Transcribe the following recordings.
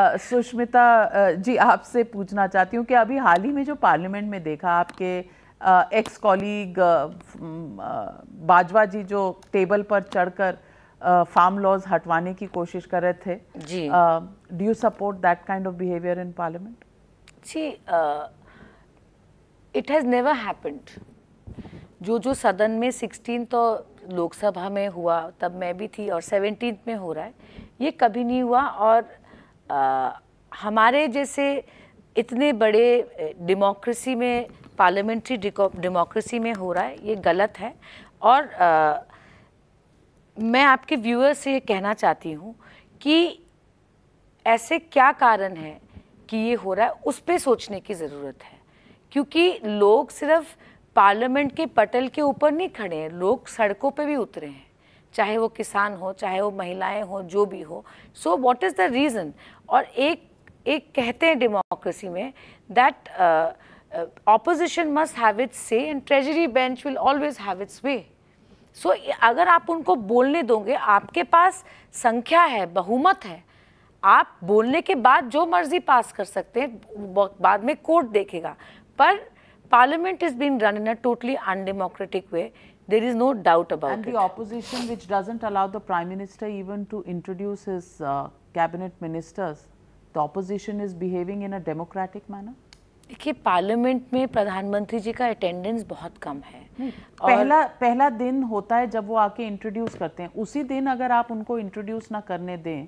सुष्मिता जी आपसे पूछना चाहती हूँ कि अभी हाल ही में जो पार्लियामेंट में देखा आपके एक्स कॉलीग बाजवा जी जो टेबल पर चढ़कर फार्म लॉज हटवाने की कोशिश कर रहे थे जी do you support that kind of behaviour in parliament जी इट हैज़ नेवर हैपेंड जो जो सदन में सिक्सटीन तो लोकसभा में हुआ तब मैं भी थी और सेवनटीन में हो रहा है ये कभी नहीं हुआ और आ, हमारे जैसे इतने बड़े डेमोक्रेसी में पार्लियामेंट्री डेमोक्रेसी में हो रहा है ये गलत है और आ, मैं आपके व्यूअर्स से ये कहना चाहती हूँ कि ऐसे क्या कारण है कि ये हो रहा है उस पर सोचने की ज़रूरत है क्योंकि लोग सिर्फ पार्लियामेंट के पटल के ऊपर नहीं खड़े हैं लोग सड़कों पे भी उतरे हैं चाहे वो किसान हो चाहे वो महिलाएं हो जो भी हो so what is the reason और एक एक कहते हैं डेमोक्रेसी में that opposition must have its say and treasury bench will always have its way so अगर आप उनको बोलने दोगे आपके पास संख्या है बहुमत है आप बोलने के बाद जो मर्जी पास कर सकते हैं बाद में कोर्ट देखेगा पर parliament is been run in a totally undemocratic way There is no doubt about and it. And the opposition which doesn't allow the Prime Minister even to introduce his uh, cabinet ministers, the opposition is behaving in a democratic manner? देखिए parliament में प्रधानमंत्री जी का attendance बहुत कम है और पहला पहला दिन होता है जब वो आके इंट्रोड्यूस करते हैं उसी दिन अगर आप उनको इंट्रोड्यूस ना करने दें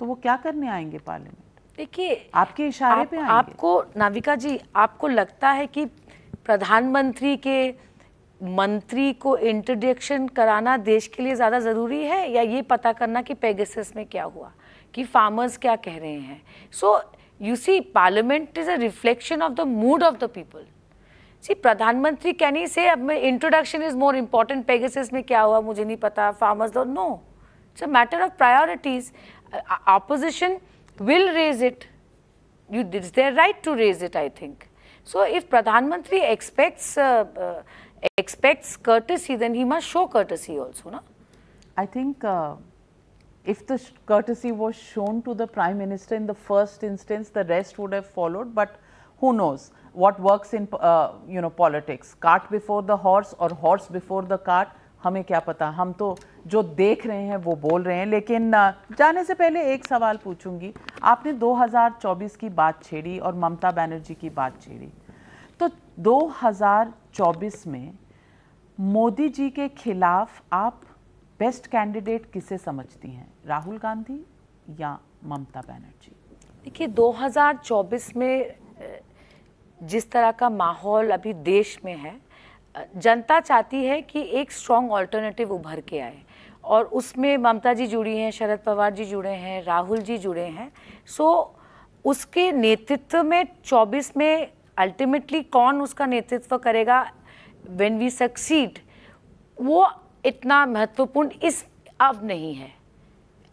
तो वो क्या करने आएंगे पार्लियामेंट देखिए आपके इशारे आप, पे आएंगे आपको नाविका जी आपको लगता है कि प्रधानमंत्री के मंत्री को इंट्रोडक्शन कराना देश के लिए ज़्यादा ज़रूरी है या ये पता करना कि पेगसिस में क्या हुआ कि फार्मर्स क्या कह रहे हैं so you see parliament is a reflection of the mood of the people see प्रधानमंत्री कैन ही से अब introduction is more important Pegasus में क्या हुआ मुझे नहीं पता फार्मर्स दो no it's a matter of priorities opposition will raise it you it's their right to raise it I think so if प्रधानमंत्री expects uh, uh, expects courtesy, then he must show courtesy also, na? I think uh, if the courtesy was shown to the Prime Minister in the first instance, the rest would have followed, but who knows what works in, uh, you know, politics, cart before the horse or horse before the cart, हमें क्या पता हम तो जो देख रहे हैं वो बोल रहे हैं लेकिन जाने से पहले एक सवाल पूछूंगी आपने 2024 की बात छेड़ी और ममता बनर्जी की बात छेड़ी तो 2024 में मोदी जी के खिलाफ आप बेस्ट कैंडिडेट किसे समझती हैं राहुल गांधी या ममता बनर्जी देखिए 2024 में जिस तरह का माहौल अभी देश में है जनता चाहती है कि एक स्ट्रॉन्ग ऑल्टरनेटिव उभर के आए और उसमें ममता जी जुड़ी हैं शरद पवार जी जुड़े हैं राहुल जी जुड़े हैं सो उसके नेतृत्व में 24 में अल्टीमेटली कौन उसका नेतृत्व करेगा वेन वी सक्सीड वो इतना महत्वपूर्ण इस अब नहीं है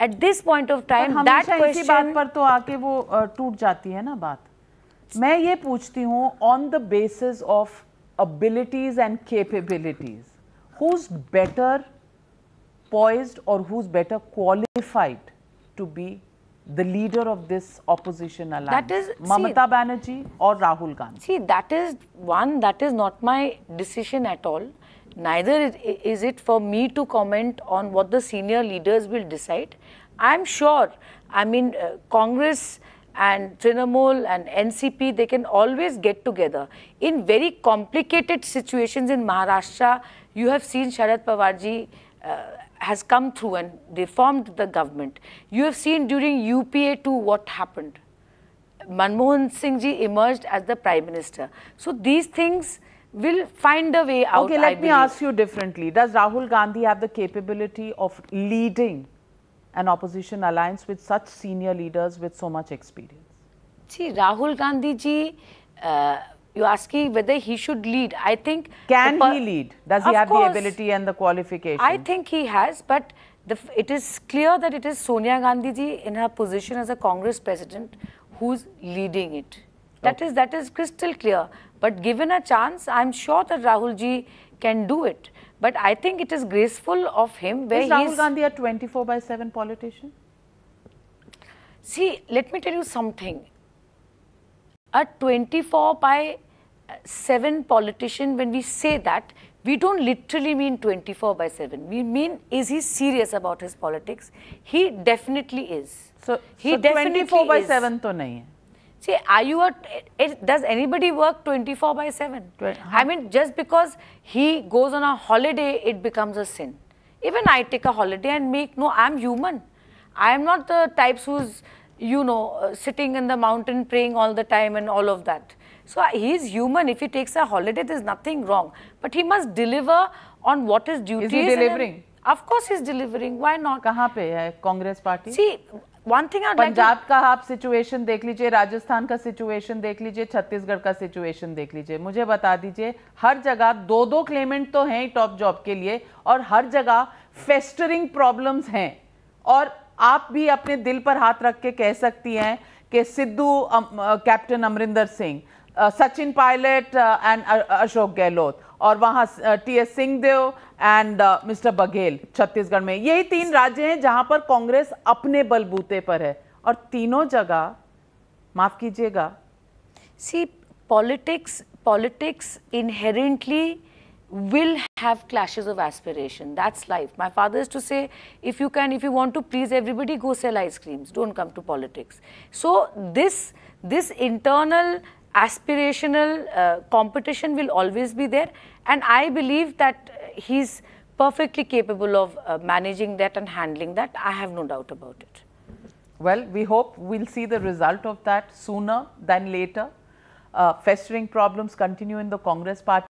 at this point of time that इसी बात पर तो आके वो टूट जाती है ना बात मैं ये पूछती हूँ on the basis of abilities capabilities who is better poised और who is better qualified to be the leader of this opposition alliance? That is Mamata see, Banerjee or Rahul Gandhi? See, that is one, that is not my decision at all. Neither is it for me to comment on what the senior leaders will decide. I'm sure, I mean, uh, Congress and Trinamool and NCP, they can always get together. In very complicated situations in Maharashtra, you have seen Sharad Pawarji uh, has come through and reformed the government. You have seen during UPA two what happened. Manmohan Singh ji emerged as the prime minister. So these things will find a way out. Okay, let me ask you differently. Does Rahul Gandhi have the capability of leading an opposition alliance with such senior leaders with so much experience? See, Rahul Gandhi ji uh, you're asking whether he should lead. I think. Can he lead? Does he have course, the ability and the qualification? I think he has, but the, it is clear that it is Sonia Gandhi ji in her position as a Congress president who's leading it. That okay. is that is crystal clear. But given a chance, I'm sure that Rahul ji can do it. But I think it is graceful of him. Where is Rahul Gandhi a 24 by 7 politician? See, let me tell you something. A 24 by seven politician, when we say that, we don't literally mean 24 by 7. We mean, is he serious about his politics? He definitely is. So, he so definitely 24 by is. 7 to nahi hai. See, are you a, eh, eh, does anybody work 24 by 7? I mean, just because he goes on a holiday, it becomes a sin. Even I take a holiday and make, no, I'm human. I'm not the types who's, you know, uh, sitting in the mountain praying all the time and all of that. So uh, he's human. If he takes a holiday, there's nothing wrong. But he must deliver on what his duty is. he delivering? Of course he's delivering. Why not? कहाँ पे है Congress party? See, one thing I'd Punjab like to... का आप situation देख लीजिए राजस्थान का situation देख लीजिए छत्तीसगढ़ का सिचुएशन देख लीजिए मुझे बता दीजिए हर जगह दो दो क्लेमेंट तो हैं टॉप जॉब के लिए और हर जगह फेस्टरिंग प्रॉब्लम्स हैं और आप भी अपने दिल पर हाथ रख के कह सकती हैं कि Sidhu um, captain Amarinder Singh Sachin Pilot and Ashok Gehlot और वहां T S Singhdeo and mister Baghel Chhattisgarh में यही तीन राज्य हैं जहां पर कांग्रेस अपने बलबूते पर है और तीनों जगह माफ कीजिएगा सी politics politics inherently will have clashes of aspiration that's life my father is to से if you can if you want to please everybody go cell ice creams don't come to politics so this this internal aspirational uh, competition will always be there and I believe that uh, he's perfectly capable of uh, managing that and handling that. I have no doubt about it. Well, we hope we'll see the result of that sooner than later. Uh, festering problems continue in the Congress party.